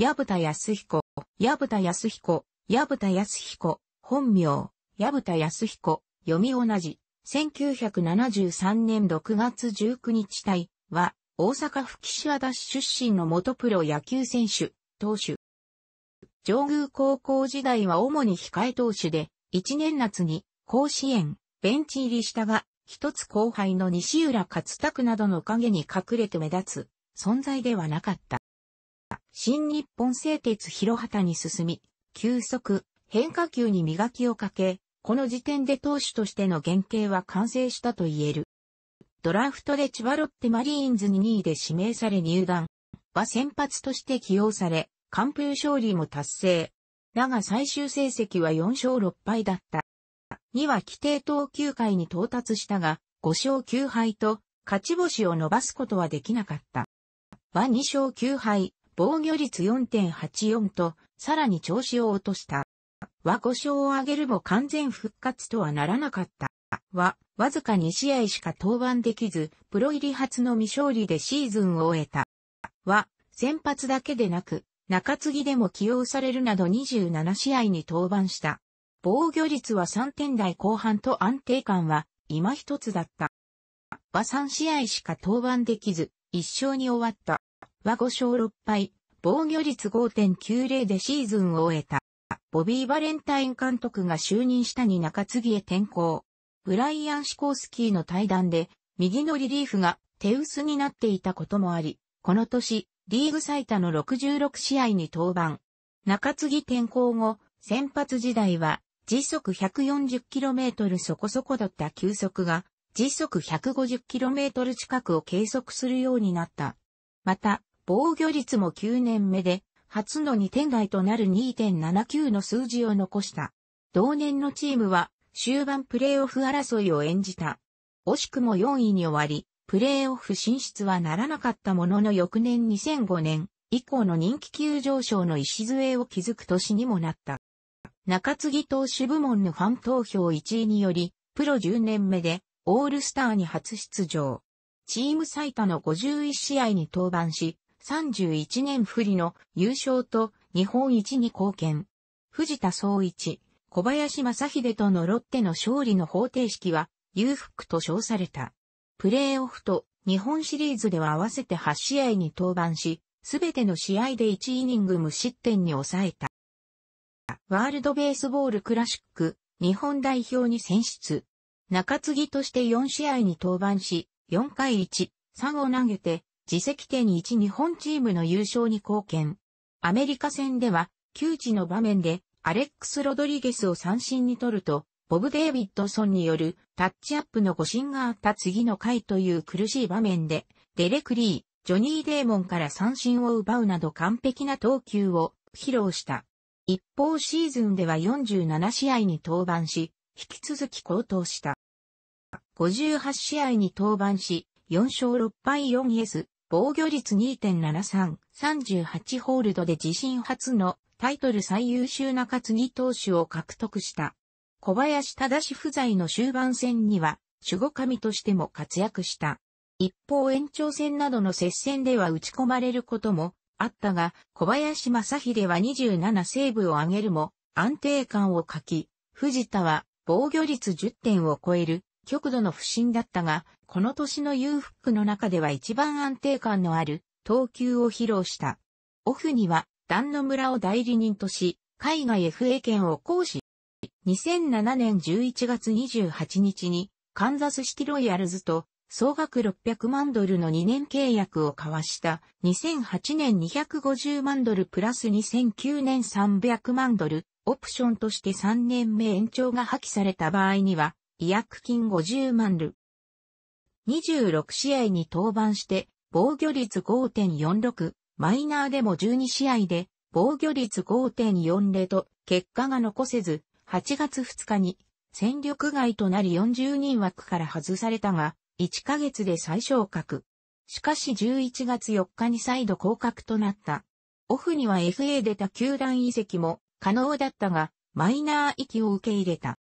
矢蓋康彦、矢蓋康彦、矢蓋康彦、本名、矢蓋康彦、読み同じ、1973年6月19日隊は、大阪府岸和田市出身の元プロ野球選手、投手。上宮高校時代は主に控え投手で、1年夏に甲子園、ベンチ入りしたが、一つ後輩の西浦勝拓などの影に隠れて目立つ存在ではなかった。新日本製鉄広畑に進み、急速、変化球に磨きをかけ、この時点で投手としての原型は完成したと言える。ドラフトで千葉ロッテマリーンズに2位で指名され入団は先発として起用され、完封勝利も達成。だが最終成績は4勝6敗だった。2は規定投球回に到達したが、5勝9敗と勝ち星を伸ばすことはできなかった。は2勝9敗、防御率4.84と、さらに調子を落とした。は5勝を挙げるも完全復活とはならなかった。は、わずか2試合しか登板できず、プロ入り初の未勝利でシーズンを終えた。は、先発だけでなく、中継ぎでも起用されるなど27試合に登板した。防御率は3点台後半と安定感は今一つだった。は3試合しか登板できず、1勝に終わった。は5勝6敗、防御率5.90でシーズンを終えた。ボビー・バレンタイン監督が就任したに中継ぎへ転向。ブライアン・シコースキーの対談で、右のリリーフが手薄になっていたこともあり、この年、リーグ最多の66試合に登板。中継ぎ転向後、先発時代は時速 140km そこそこだった球速が時速 150km 近くを計測するようになった。また、防御率も9年目で、初の2点台となる2.79の数字を残した。同年のチームは終盤プレーオフ争いを演じた。惜しくも4位に終わり、プレーオフ進出はならなかったものの翌年2005年以降の人気急上昇の礎を築く年にもなった。中継ぎ投手部門のファン投票1位により、プロ10年目でオールスターに初出場。チーム最多の51試合に登板し、31年不利の優勝と日本一に貢献。藤田総一、小林正秀とのロッテの勝利の方程式は、裕福と称された。プレーオフと日本シリーズでは合わせて8試合に登板し、すべての試合で1イニング無失点に抑えた。ワールドベースボールクラシック日本代表に選出。中継ぎとして4試合に登板し、4回1、3を投げて自責点1日本チームの優勝に貢献。アメリカ戦では、窮地の場面で、アレックス・ロドリゲスを三振に取ると、ボブ・デイビッドソンによるタッチアップの誤審があった次の回という苦しい場面で、デレク・リー、ジョニー・デーモンから三振を奪うなど完璧な投球を披露した。一方シーズンでは47試合に登板し、引き続き高騰した。58試合に登板し、4勝6敗 4S、防御率2.73、38ホールドで自身初のタイトル最優秀中継ぎ投手を獲得した。小林正不在の終盤戦には、守護神としても活躍した。一方延長戦などの接戦では打ち込まれることもあったが、小林正秀は27セーブを上げるも安定感を欠き、藤田は防御率10点を超える極度の不振だったが、この年の U 福ックの中では一番安定感のある投球を披露した。オフには、段の村を代理人とし、海外 FA 権を行使。2007年11月28日に、カンザスシティロイヤルズと総額600万ドルの2年契約を交わした2008年250万ドルプラス2009年300万ドルオプションとして3年目延長が破棄された場合には違約金50万ル。26試合に登板して、防御率5.46、マイナーでも12試合で、防御率5.40と、結果が残せず、8月2日に、戦力外となり40人枠から外されたが、1ヶ月で再昇格。しかし11月4日に再度降格となった。オフには FA 出た球団移籍も可能だったが、マイナー域を受け入れた。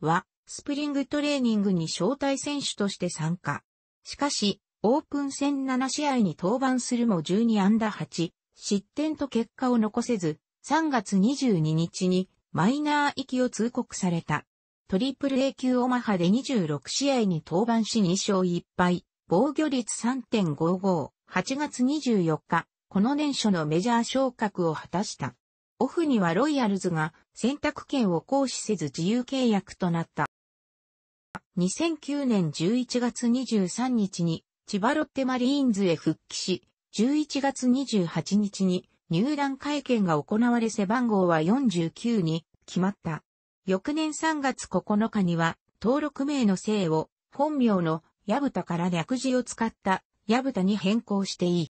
は、スプリングトレーニングに招待選手として参加。しかし、オープン戦7試合に登板するも12安打8、失点と結果を残せず、3月22日にマイナー行きを通告された。トリプル A 級オマハで26試合に登板し2勝1敗、防御率3.55、8月24日、この年初のメジャー昇格を果たした。オフにはロイヤルズが選択権を行使せず自由契約となった。2009年11月23日に千葉ロッテマリーンズへ復帰し、11月28日に入団会見が行われ背番号は49に決まった。翌年3月9日には登録名の姓を本名の矢蓋から略字を使った矢蓋に変更していい。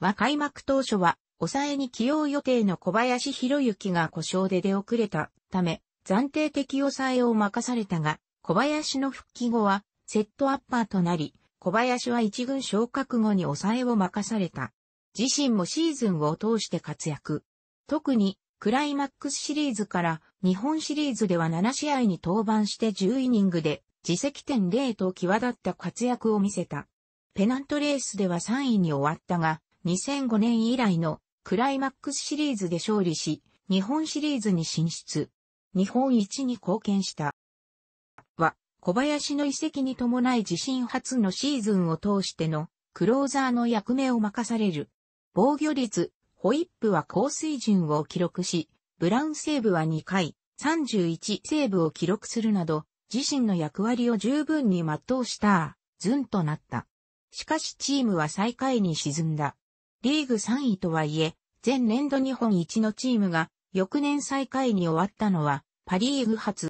は開幕当初は抑えに起用予定の小林博之が故障で出遅れたため暫定的抑えを任されたが小林の復帰後は、セットアッパーとなり、小林は一軍昇格後に抑えを任された。自身もシーズンを通して活躍。特に、クライマックスシリーズから日本シリーズでは7試合に登板して10イニングで、自責点0と際立った活躍を見せた。ペナントレースでは3位に終わったが、2005年以来のクライマックスシリーズで勝利し、日本シリーズに進出。日本一に貢献した。小林の遺跡に伴い自身初のシーズンを通してのクローザーの役目を任される。防御率、ホイップは高水準を記録し、ブラウンセーブは2回、31セーブを記録するなど、自身の役割を十分に全うした、ズンとなった。しかしチームは最下位に沈んだ。リーグ3位とはいえ、前年度日本一のチームが、翌年最下位に終わったのは、パリーグ初。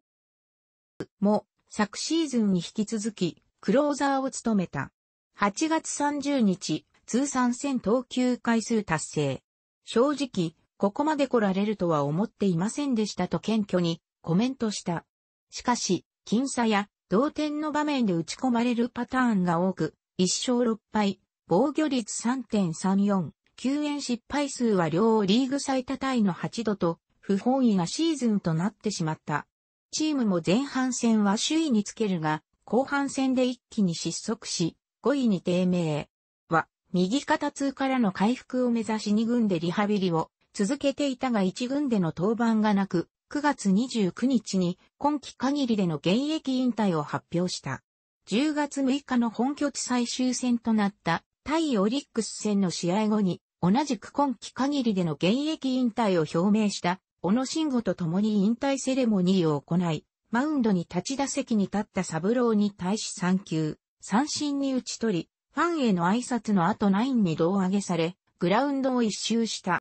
も、昨シーズンに引き続き、クローザーを務めた。8月30日、通算戦投球回数達成。正直、ここまで来られるとは思っていませんでしたと謙虚にコメントした。しかし、僅差や同点の場面で打ち込まれるパターンが多く、1勝6敗、防御率3.34、救援失敗数は両リーグ最多タイの8度と、不本意なシーズンとなってしまった。チームも前半戦は首位につけるが、後半戦で一気に失速し、5位に低迷。は、右肩痛からの回復を目指し2軍でリハビリを続けていたが1軍での登板がなく、9月29日に今季限りでの現役引退を発表した。10月6日の本拠地最終戦となった対オリックス戦の試合後に同じく今季限りでの現役引退を表明した小野慎吾と共に引退セレモニーを行い、マウンドに立ち打席に立ったサブローに対し3球、三振に打ち取り、ファンへの挨拶の後ナインに胴上げされ、グラウンドを一周した。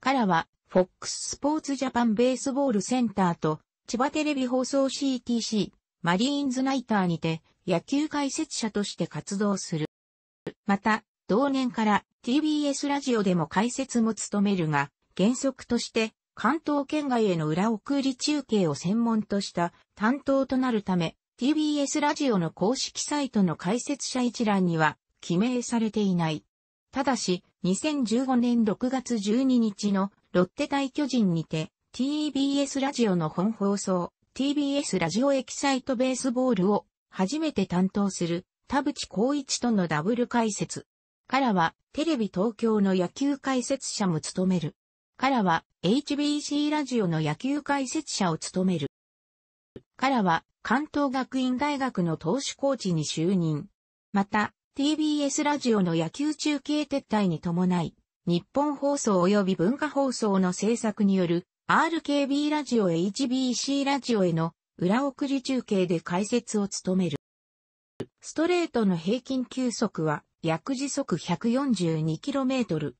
からは、ックススポーツジャパンベースボールセンターと、千葉テレビ放送 CTC、マリーンズナイターにて、野球解説者として活動する。また、同年から TBS ラジオでも解説も務めるが、原則として関東圏外への裏送り中継を専門とした担当となるため、TBS ラジオの公式サイトの解説者一覧には記名されていない。ただし、2015年6月12日のロッテ対巨人にて TBS ラジオの本放送 TBS ラジオエキサイトベースボールを初めて担当する田淵光一とのダブル解説からはテレビ東京の野球解説者も務める。からは HBC ラジオの野球解説者を務める。からは関東学院大学の投手コーチに就任。また、TBS ラジオの野球中継撤退に伴い、日本放送及び文化放送の制作による RKB ラジオ HBC ラジオへの裏送り中継で解説を務める。ストレートの平均球速は約時速 142km。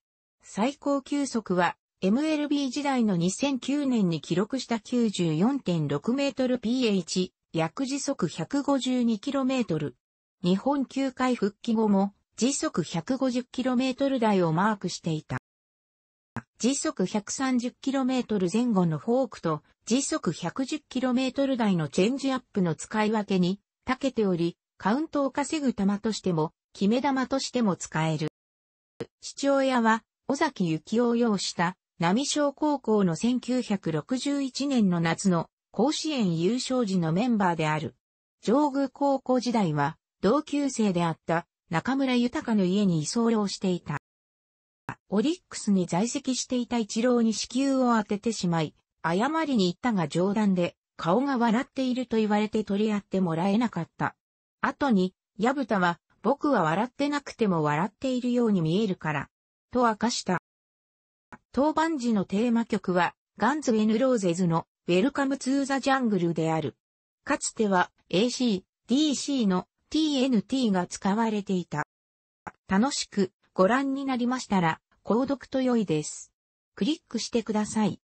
最高球速は MLB 時代の2009年に記録した9 4 6ル p h 約時速1 5 2トル。日本球界復帰後も時速1 5 0トル台をマークしていた。時速1 3 0トル前後のフォークと時速1 1 0トル台のチェンジアップの使い分けに長けており、カウントを稼ぐ球としても、決め球としても使える。父親は、尾崎幸夫を擁した波小高校の1961年の夏の甲子園優勝時のメンバーである。上宮高校時代は同級生であった中村豊の家に居候していた。オリックスに在籍していた一郎に支給を当ててしまい、謝りに行ったが冗談で、顔が笑っていると言われて取り合ってもらえなかった。後に、矢蓋は、僕は笑ってなくても笑っているように見えるから、と明かした。当番時のテーマ曲は、ガンズ・エヌ・ローゼズのウェルカム・ツー・ザ・ジャングルである。かつては AC、DC の TNT が使われていた。楽しくご覧になりましたら、購読と良いです。クリックしてください。